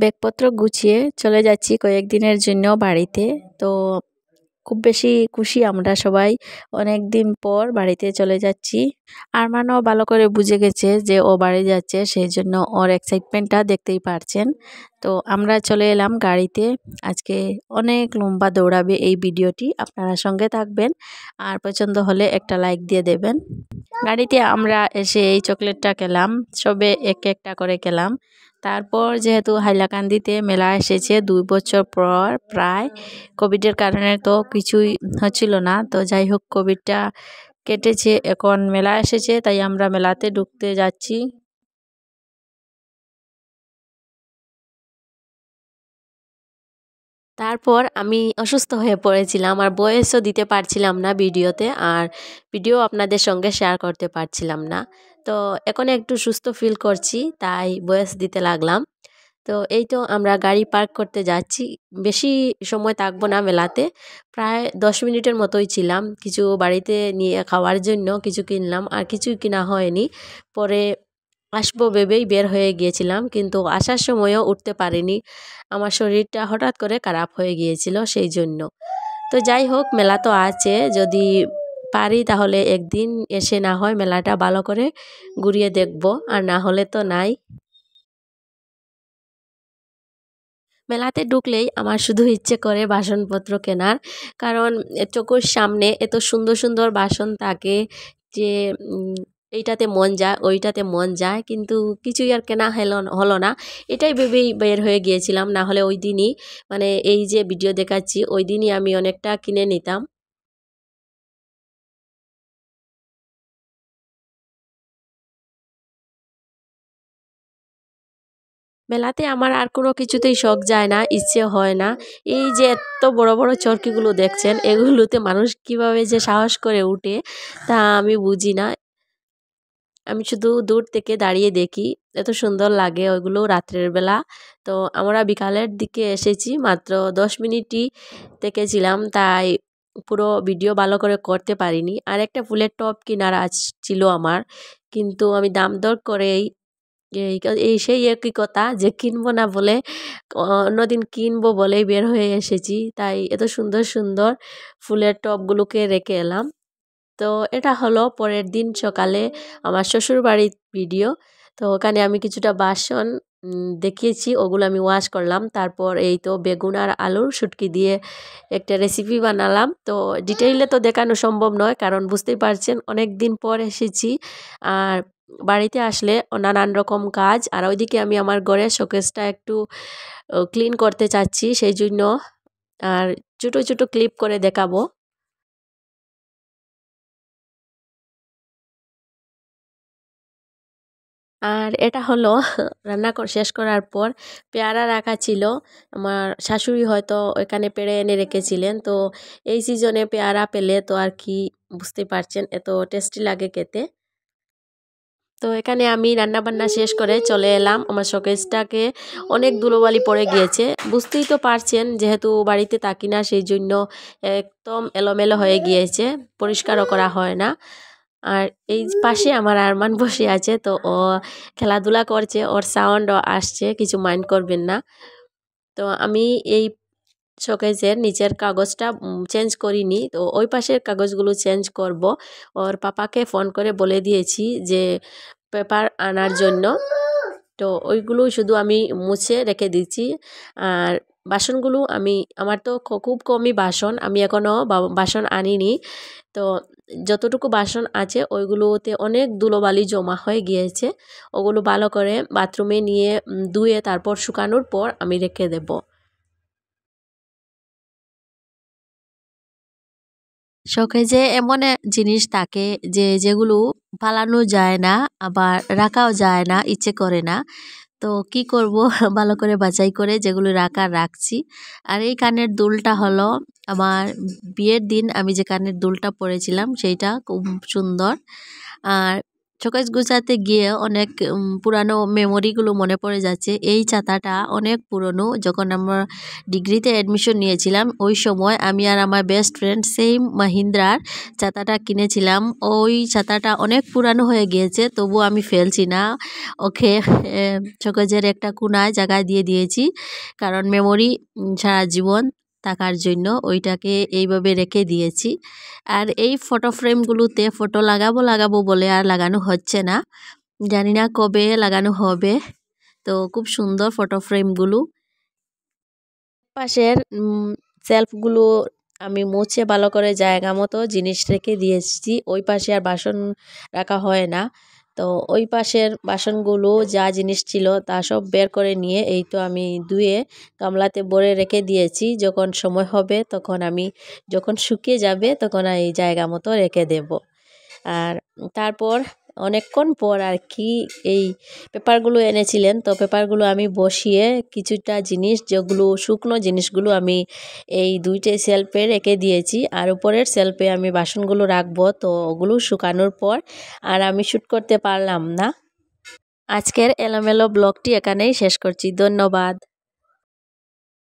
ব্যাগপত্র গুছিয়ে চলে যাচ্ছি কয়েকদিনের জন্য বাড়িতে তো খুব বেশি খুশি আমরা সবাই অনেক দিন পর বাড়িতে চলে যাচ্ছি আরমানও ভালো করে বুঝে গেছে যে ও বাড়ি যাচ্ছে সেই জন্য ওর এক্সাইটমেন্টটা দেখতেই পারছেন তো আমরা চলে এলাম গাড়িতে আজকে অনেক লম্বা দৌড়াবে এই ভিডিওটি আপনারা সঙ্গে থাকবেন আর পছন্দ হলে একটা লাইক দিয়ে দেবেন গাড়িতে আমরা এসে এই চকলেটটা খেলাম সবে এক একটা করে খেলাম তারপর যেহেতু হাইলাকান্দিতে মেলা এসেছে দুই বছর পর প্রায় কোভিডের কারণে তো কিছুই হচ্ছিল না তো যাই হোক কোভিডটা কেটেছে এখন মেলা এসেছে তাই আমরা মেলাতে ঢুকতে যাচ্ছি তারপর আমি অসুস্থ হয়ে পড়েছিলাম আর বয়সও দিতে পারছিলাম না ভিডিওতে আর ভিডিও আপনাদের সঙ্গে শেয়ার করতে পারছিলাম না তো এখন একটু সুস্থ ফিল করছি তাই বয়স দিতে লাগলাম তো এই তো আমরা গাড়ি পার্ক করতে যাচ্ছি বেশি সময় থাকবো না মেলাতে প্রায় দশ মিনিটের মতোই ছিলাম কিছু বাড়িতে নিয়ে খাওয়ার জন্য কিছু কিনলাম আর কিছুই কিনা হয়নি পরে আসবো ভেবেই বের হয়ে গিয়েছিলাম কিন্তু আসার সময়ও উঠতে পারিনি আমার শরীরটা হঠাৎ করে খারাপ হয়ে গিয়েছিল সেই জন্য তো যাই হোক মেলা তো আছে যদি পারি তাহলে একদিন এসে না হয় মেলাটা ভালো করে ঘুরিয়ে দেখব আর না হলে তো নাই মেলাতে ঢুকলেই আমার শুধু ইচ্ছে করে বাসনপত্র কেনার কারণ চোখের সামনে এত সুন্দর সুন্দর বাসন থাকে যে এইটাতে মন যায় ওইটাতে মন যায় কিন্তু কিছুই আর কেনা হেল হলো না এটাই ভেবেই বের হয়ে গিয়েছিলাম না হলে ওই দিনই মানে এই যে ভিডিও দেখাচ্ছি ওই দিনই আমি অনেকটা কিনে নিতাম মেলাতে আমার আর কোনো কিছুতেই শখ যায় না ইচ্ছে হয় না এই যে এত বড় বড় চরকিগুলো দেখছেন এগুলোতে মানুষ কিভাবে যে সাহস করে উঠে তা আমি বুঝি না আমি শুধু দূর থেকে দাঁড়িয়ে দেখি এত সুন্দর লাগে ওইগুলো রাত্রের বেলা তো আমরা বিকালের দিকে এসেছি মাত্র দশ মিনিটই ছিলাম তাই পুরো ভিডিও ভালো করে করতে পারিনি আর একটা ফুলের টপ কেনার আজ ছিল আমার কিন্তু আমি দাম দর করেই এই সেই একই কথা যে কিনবো না বলে অন্যদিন কিনবো বলেই বের হয়ে এসেছি তাই এত সুন্দর সুন্দর ফুলের টবগুলোকে রেখে এলাম তো এটা হলো পরের দিন সকালে আমার শ্বশুর বাড়ির ভিডিও তো ওখানে আমি কিছুটা বাসন দেখিয়েছি ওগুলো আমি ওয়াশ করলাম তারপর এই তো বেগুন আর আলুর শুটকি দিয়ে একটা রেসিপি বানালাম তো ডিটেইলে তো দেখানো সম্ভব নয় কারণ বুঝতেই পারছেন অনেক দিন পর এসেছি আর বাড়িতে আসলে নানান রকম কাজ আর ওইদিকে আমি আমার ঘরের শোকেসটা একটু ক্লিন করতে চাচ্ছি সেই জন্য আর ছোটো ছোটো ক্লিপ করে দেখাবো আর এটা হলো রান্না শেষ করার পর পেয়ারা রাখা ছিল আমার শাশুড়ি হয়তো এখানে পেড়ে এনে রেখেছিলেন তো এই সিজনে পেয়ারা পেলে তো আর কি বুঝতে পারছেন এত টেস্টি লাগে খেতে তো এখানে আমি রান্নাবান্না শেষ করে চলে এলাম আমার শোকেজটাকে অনেক দুলোবালি পড়ে গিয়েছে বুঝতেই তো পারছেন যেহেতু বাড়িতে থাকি না সেই জন্য একদম এলোমেলো হয়ে গিয়েছে পরিষ্কারও করা হয় না আর এই পাশে আমার আরমান বসে আছে তো ও খেলাধুলা করছে ওর সাউন্ডও আসছে কিছু মাইন্ড করবেন না তো আমি এই শোকেজের নিচের কাগজটা চেঞ্জ করিনি তো ওই পাশের কাগজগুলো চেঞ্জ করব ওর পাপাকে ফোন করে বলে দিয়েছি যে পেপার আনার জন্য তো ওইগুলো শুধু আমি মুছে রেখে দিচ্ছি আর বাসনগুলো আমি আমার তো খুব কমই বাসন আমি এখনও বাসন আনিনি তো যতটুকু বাসন আছে ওইগুলোতে অনেক দুলোবালি জমা হয়ে গিয়েছে ওগুলো ভালো করে বাথরুমে নিয়ে ধুয়ে তারপর শুকানোর পর আমি রেখে দেবো শোকেজে এমন জিনিস থাকে যে যেগুলো পালানো যায় না আবার রাখাও যায় না ইচ্ছে করে না তো কি করব ভালো করে বাছাই করে যেগুলো রাখা রাখছি আর এই কানের দুলটা হলো আমার বিয়ের দিন আমি যে কানের দুলটা পরেছিলাম সেইটা খুব সুন্দর আর শোকেস গুছাতে গিয়ে অনেক পুরানো মেমোরিগুলো মনে পড়ে যাচ্ছে এই ছাতাটা অনেক পুরনো যখন আমরা ডিগ্রিতে অ্যাডমিশন নিয়েছিলাম ওই সময় আমি আর আমার বেস্ট ফ্রেন্ড সেই মাহিন্দ্রার ছাতাটা কিনেছিলাম ওই ছাতাটা অনেক পুরানো হয়ে গিয়েছে তবু আমি ফেলছি না ওকে শোকেজের একটা কোনায় জায়গায় দিয়ে দিয়েছি কারণ মেমোরি সারা জীবন থাকার জন্য ওইটাকে এইভাবে রেখে দিয়েছি আর এই ফটো ফ্রেমগুলোতে ফটো লাগাবো লাগাবো বলে আর লাগানো হচ্ছে না জানি না কবে লাগানো হবে তো খুব সুন্দর ফটো ফ্রেমগুলো পাশের সেলফগুলো আমি মুছে ভালো করে জায়গা মতো জিনিস রেখে দিয়েছি ওই পাশে আর বাসন রাখা হয় না তো ওই পাশের বাসনগুলো যা জিনিস ছিল তা সব বের করে নিয়ে এই তো আমি ধুয়ে গামলাতে ভরে রেখে দিয়েছি যখন সময় হবে তখন আমি যখন শুকিয়ে যাবে তখন এই জায়গা মতো রেখে দেব আর তারপর অনেকক্ষণ পর আর কি এই পেপারগুলো এনেছিলেন তো পেপারগুলো আমি বসিয়ে কিছুটা জিনিস যেগুলো শুকনো জিনিসগুলো আমি এই দুইটাই সেলফে রেখে দিয়েছি আর উপরের সেলফে আমি বাসনগুলো রাখবো তো ওগুলো শুকানোর পর আর আমি শ্যুট করতে পারলাম না আজকের এলোমেলো ব্লগটি এখানেই শেষ করছি ধন্যবাদ